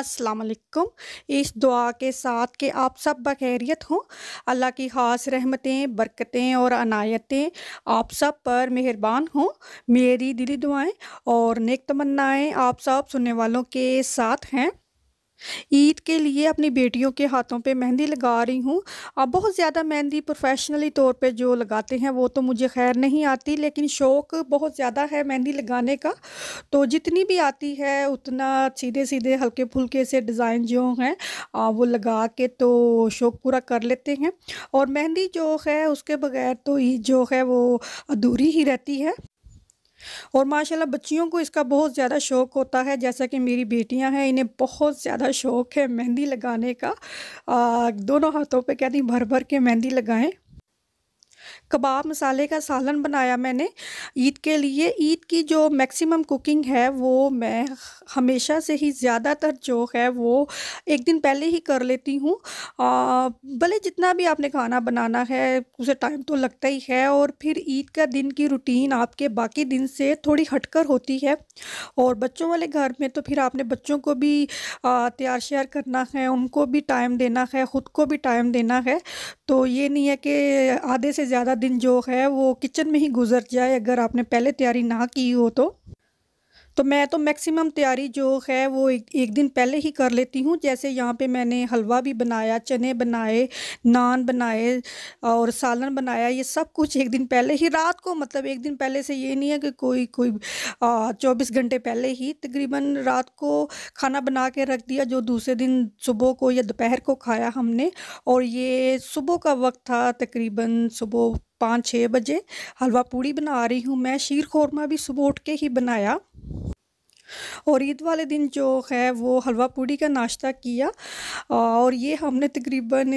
আসসালামু আলাইকুম এই দোয়া কে সাথ কে আপ সব বখাইরিয়াত হ আল্লাহ কি খাস রহমতে বরকতয়ে আর عناयतें আপ সব পর মেহেরবান হ میری دلی دعائیں اور نیک تمنائیں اپ سب سننے والوں کے ساتھ ہیں ईद के लिए अपनी बेटियों के हाथों पे मेहंदी लगा रही हूँ अब बहुत ज़्यादा मेहंदी प्रोफेशनली तौर पे जो लगाते हैं वो तो मुझे खैर नहीं आती लेकिन शौक़ बहुत ज़्यादा है मेहंदी लगाने का तो जितनी भी आती है उतना सीधे सीधे हल्के फुल्के से डिज़ाइन जो हैं वो लगा के तो शौक़ पूरा कर लेते हैं और मेहंदी जो है उसके बगैर तो ईद जो है वो अधूरी ही रहती है और माशाल्लाह बच्चियों को इसका बहुत ज़्यादा शौक़ होता है जैसा कि मेरी बेटियां हैं इन्हें बहुत ज़्यादा शौक़ है मेहंदी लगाने का आ, दोनों हाथों पे कहती भर भर के मेहंदी लगाएं कबाब मसाले का सालन बनाया मैंने ईद के लिए ईद की जो मैक्सिमम कुकिंग है वो मैं हमेशा से ही ज़्यादातर जो है वो एक दिन पहले ही कर लेती हूँ भले जितना भी आपने खाना बनाना है उसे टाइम तो लगता ही है और फिर ईद का दिन की रूटीन आपके बाकी दिन से थोड़ी हटकर होती है और बच्चों वाले घर में तो फिर आपने बच्चों को भी तैयार श्यार करना है उनको भी टाइम देना है ख़ुद को भी टाइम देना है तो ये नहीं है कि आधे से ज़्यादा दिन जो है वो किचन में ही गुजर जाए अगर आपने पहले तैयारी ना की हो तो तो मैं तो मैक्सिमम तैयारी जो है वो एक, एक दिन पहले ही कर लेती हूँ जैसे यहाँ पे मैंने हलवा भी बनाया चने बनाए नान बनाए और सालन बनाया ये सब कुछ एक दिन पहले ही रात को मतलब एक दिन पहले से ये नहीं है कि कोई कोई चौबीस घंटे पहले ही तकरीबन रात को खाना बना के रख दिया जो दूसरे दिन सुबह को या दोपहर को खाया हमने और ये सुबह का वक्त था तकरीबन सुबह पाँच छः बजे हलवा पूड़ी बना रही हूँ मैं शीर खोरमा भी सुबह उठ के ही बनाया और ईद वाले दिन जो है वो हलवा पूड़ी का नाश्ता किया और ये हमने तकरीबन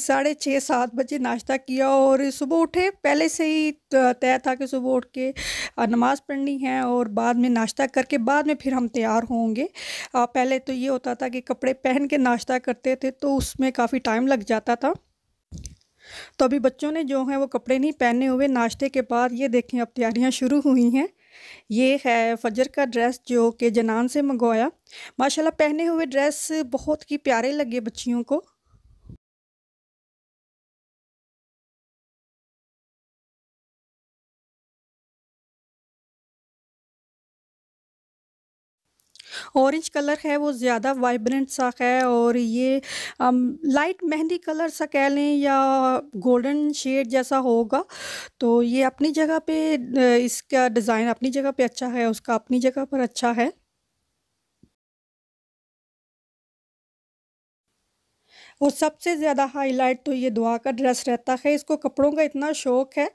साढ़े छः सात बजे नाश्ता किया और सुबह उठे पहले से ही तय था कि सुबह उठ के नमाज़ पढ़नी है और बाद में नाश्ता करके बाद में फिर हम तैयार होंगे पहले तो ये होता था कि कपड़े पहन के नाश्ता करते थे तो उसमें काफ़ी टाइम लग जाता था तो अभी बच्चों ने जो है वो कपड़े नहीं पहने हुए नाश्ते के बाद ये देखें अब तैयारियां शुरू हुई हैं ये है फजर का ड्रेस जो कि जनान से मंगवाया माशाल्लाह पहने हुए ड्रेस बहुत ही प्यारे लगे बच्चियों को ऑरेंज कलर है वो ज़्यादा वाइब्रेंट सा है और ये लाइट मेहंदी कलर सा कह लें या गोल्डन शेड जैसा होगा तो ये अपनी जगह पे इसका डिज़ाइन अपनी जगह पे अच्छा है उसका अपनी जगह पर अच्छा है और सबसे ज़्यादा हाईलाइट तो ये दुआ का ड्रेस रहता है इसको कपड़ों का इतना शौक है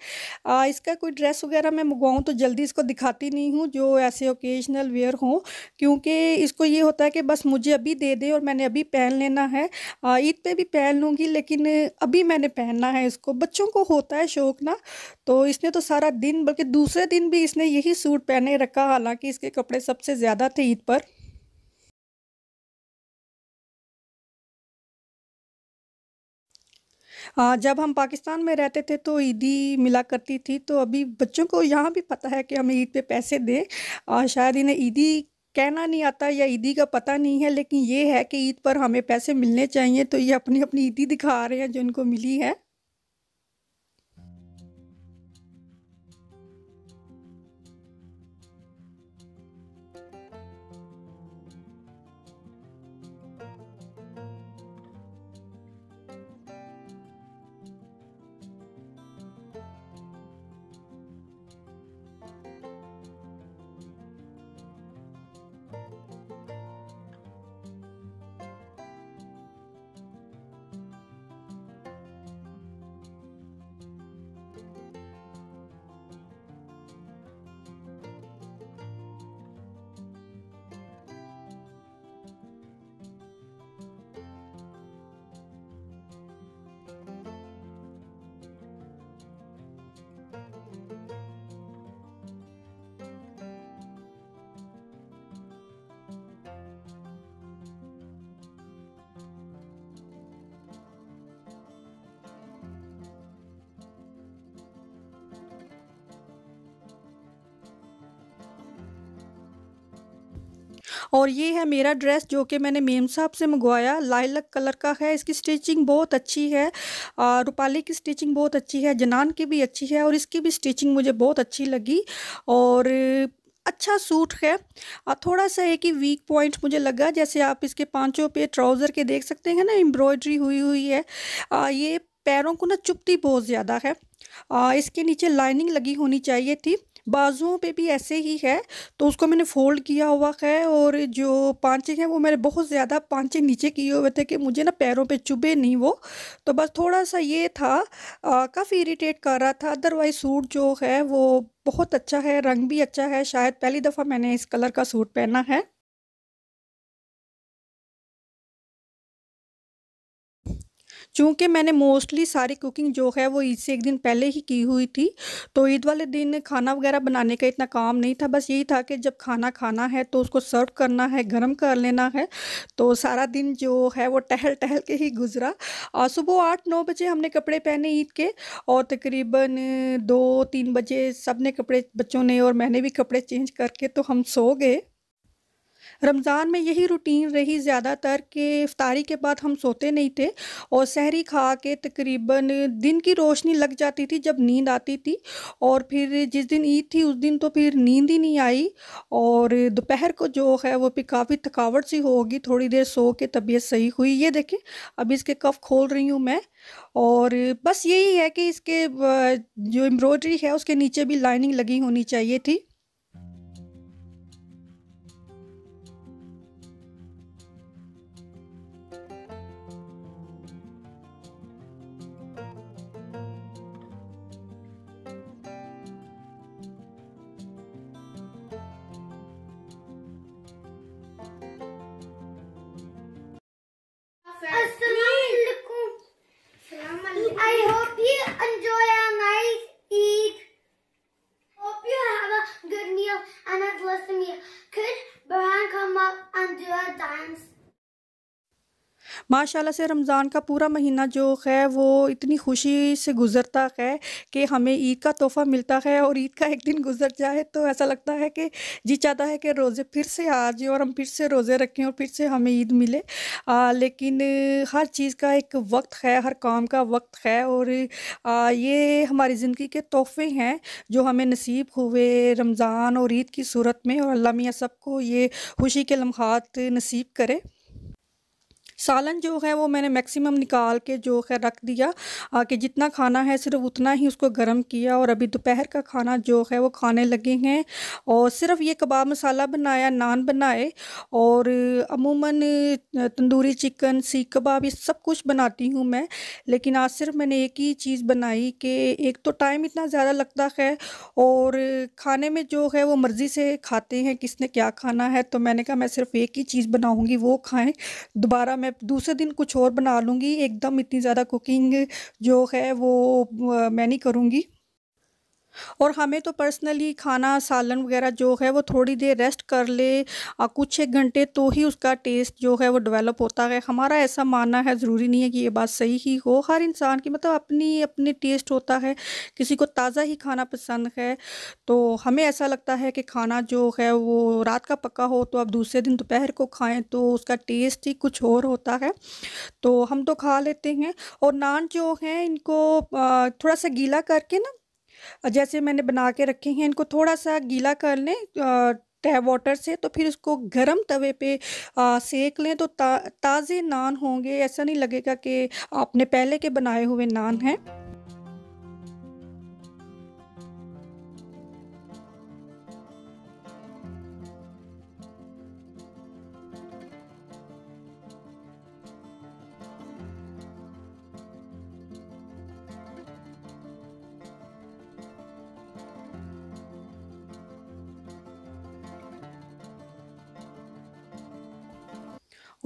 आ, इसका कोई ड्रेस वगैरह मैं मंगवाऊँ तो जल्दी इसको दिखाती नहीं हूँ जो ऐसे ओकेजनल वेयर हों क्योंकि इसको ये होता है कि बस मुझे अभी दे दें और मैंने अभी पहन लेना है ईद पर भी पहन लूँगी लेकिन अभी मैंने पहनना है इसको बच्चों को होता है शौक ना तो इसने तो सारा दिन बल्कि दूसरे दिन भी इसने यही सूट पहने रखा हालांकि इसके कपड़े सबसे ज़्यादा थे ईद पर हाँ, जब हम पाकिस्तान में रहते थे तो ईदी मिला करती थी तो अभी बच्चों को यहाँ भी पता है कि हमें ईद पे पैसे दें शायद इन्हें ईदी कहना नहीं आता या ईदी का पता नहीं है लेकिन ये है कि ईद पर हमें पैसे मिलने चाहिए तो ये अपनी अपनी ईदी दिखा रहे हैं जो इनको मिली है और ये है मेरा ड्रेस जो कि मैंने मेम साहब से मंगवाया लाइलक कलर का है इसकी स्टिचिंग बहुत अच्छी है रूपाली की स्टिचिंग बहुत अच्छी है जनान की भी अच्छी है और इसकी भी स्टिचिंग मुझे बहुत अच्छी लगी और अच्छा सूट है थोड़ा सा एक ही वीक पॉइंट मुझे लगा जैसे आप इसके पाँचों पे ट्राउज़र के देख सकते हैं ना एम्ब्रॉयडरी हुई हुई है आ, ये पैरों को ना चुपती बहुत ज़्यादा है आ, इसके नीचे लाइनिंग लगी होनी चाहिए थी बाजुओं पे भी ऐसे ही है तो उसको मैंने फोल्ड किया हुआ है और जो पांचे हैं वो मेरे बहुत ज़्यादा पांचे नीचे किए हुए थे कि मुझे ना पैरों पे चुभे नहीं वो तो बस थोड़ा सा ये था काफ़ी इरीटेट कर रहा था अदरवाइज सूट जो है वो बहुत अच्छा है रंग भी अच्छा है शायद पहली दफ़ा मैंने इस कलर का सूट पहना है चूँकि मैंने मोस्टली सारी कुकिंग जो है वो ईद से एक दिन पहले ही की हुई थी तो ईद वाले दिन खाना वगैरह बनाने का इतना काम नहीं था बस यही था कि जब खाना खाना है तो उसको सर्व करना है गर्म कर लेना है तो सारा दिन जो है वो टहल टहल के ही गुजरा और सुबह आठ नौ बजे हमने कपड़े पहने ईद के और तकरीबन दो तीन बजे सब ने कपड़े बच्चों ने और मैंने भी कपड़े चेंज करके तो हम सो गए रमज़ान में यही रूटीन रही ज़्यादातर कि इफ्तारी के बाद हम सोते नहीं थे और सहरी खा के तकरीबन दिन की रोशनी लग जाती थी जब नींद आती थी और फिर जिस दिन ईद थी उस दिन तो फिर नींद ही नहीं आई और दोपहर को जो है वो भी काफ़ी थकावट सी होगी थोड़ी देर सो के तबीयत सही हुई ये देखें अब इसके कफ खोल रही हूँ मैं और बस यही है कि इसके जो एम्ब्रॉयडरी है उसके नीचे भी लाइनिंग लगी होनी चाहिए थी माशाल्लाह से रमज़ान का पूरा महीना जो है वो इतनी खुशी से गुज़रता है कि हमें ईद का तोहफ़ा मिलता है और ईद का एक दिन गुजर जाए तो ऐसा लगता है कि जी चाहता है कि रोज़े फिर से आ जाए और हम फिर से रोज़े रखें और फिर से हमें ईद मिले आ, लेकिन हर चीज़ का एक वक्त है हर काम का वक्त है और आ, ये हमारी ज़िंदगी के तोहफ़े हैं जो हमें नसीब हुए रमज़ान और ईद की सूरत में और अल्लाह मियाँ सबको ये खुशी के लम्हात नसीब करे सालन जो है वो मैंने मैक्सिमम निकाल के जो है रख दिया आ, कि जितना खाना है सिर्फ उतना ही उसको गर्म किया और अभी दोपहर का खाना जो है वो खाने लगे हैं और सिर्फ ये कबाब मसाला बनाया नान बनाए और अमूमन तंदूरी चिकन सीख कबाब ये सब कुछ बनाती हूँ मैं लेकिन आज सिर्फ मैंने एक ही चीज़ बनाई कि एक तो टाइम इतना ज़्यादा लगता है और खाने में जो है वो मर्ज़ी से खाते हैं किसने क्या खाना है तो मैंने कहा मैं सिर्फ एक ही चीज़ बनाऊँगी वो खाएँ दोबारा मैं दूसरे दिन कुछ और बना लूँगी एकदम इतनी ज़्यादा कुकिंग जो है वो मैं नहीं करूँगी और हमें तो पर्सनली खाना सालन वगैरह जो है वो थोड़ी देर रेस्ट कर ले आ, कुछ एक घंटे तो ही उसका टेस्ट जो है वो डेवलप होता है हमारा ऐसा मानना है ज़रूरी नहीं है कि ये बात सही ही हो हर इंसान की मतलब अपनी अपने टेस्ट होता है किसी को ताज़ा ही खाना पसंद है तो हमें ऐसा लगता है कि खाना जो है वो रात का पका हो तो आप दूसरे दिन दोपहर को खाएँ तो उसका टेस्ट ही कुछ और होता है तो हम तो खा लेते हैं और नान जो हैं इनको थोड़ा सा गीला करके ना जैसे मैंने बना के रखे हैं इनको थोड़ा सा गीला कर लें तह वाटर से तो फिर उसको गर्म तवे पे आ, सेक लें तो ता, ताज़े नान होंगे ऐसा नहीं लगेगा कि आपने पहले के बनाए हुए नान हैं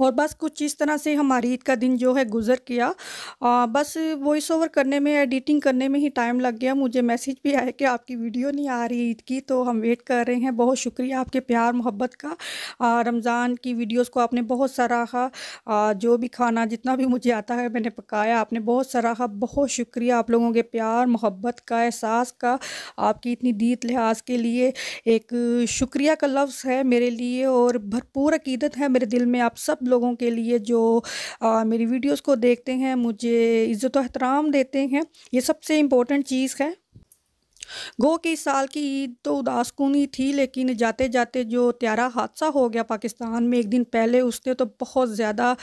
और बस कुछ इस तरह से हमारी ईद का दिन जो है गुजर किया आ, बस वॉइस ओवर करने में एडिटिंग करने में ही टाइम लग गया मुझे मैसेज भी आया कि आपकी वीडियो नहीं आ रही ईद की तो हम वेट कर रहे हैं बहुत शुक्रिया आपके प्यार मोहब्बत का रमज़ान की वीडियोस को आपने बहुत सराहा जो भी खाना जितना भी मुझे आता है मैंने पकाया आपने बहुत सराहा बहुत शुक्रिया आप लोगों के प्यार मोहब्बत का एहसास का आपकी इतनी दीद लिहाज के लिए एक शुक्रिया का लफ्ज़ है मेरे लिए और भरपूर अकीदत है मेरे दिल में आप सब लोगों के लिए जो आ, मेरी वीडियोस को देखते हैं मुझे इज़्ज़त एहतराम देते हैं ये सबसे इम्पोर्टेंट चीज़ है गो कि इस साल की ईद तो उदासकुनी थी लेकिन जाते जाते जो त्यारा हादसा हो गया पाकिस्तान में एक दिन पहले उसने तो बहुत ज़्यादा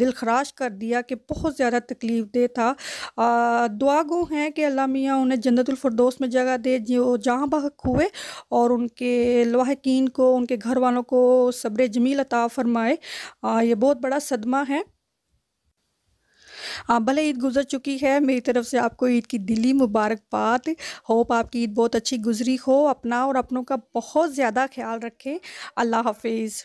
दिल खराश कर दिया कि बहुत ज़्यादा तकलीफ दे था दुआ गो हैं कि अल्लाह मियाँ उन्हें जन्नतफरदोस में जगह दे जो जहाँ बहक हुए और उनके लवाहकिन को उनके घर वालों को सब्र जमील अता फ़रमाए ये बहुत बड़ा सदमा है भले ईद गुजर चुकी है मेरी तरफ से आपको ईद की दिली मुबारकबाद होप आपकी ईद बहुत अच्छी गुजरी हो अपना और अपनों का बहुत ज़्यादा ख्याल रखें अल्लाह हाफिज़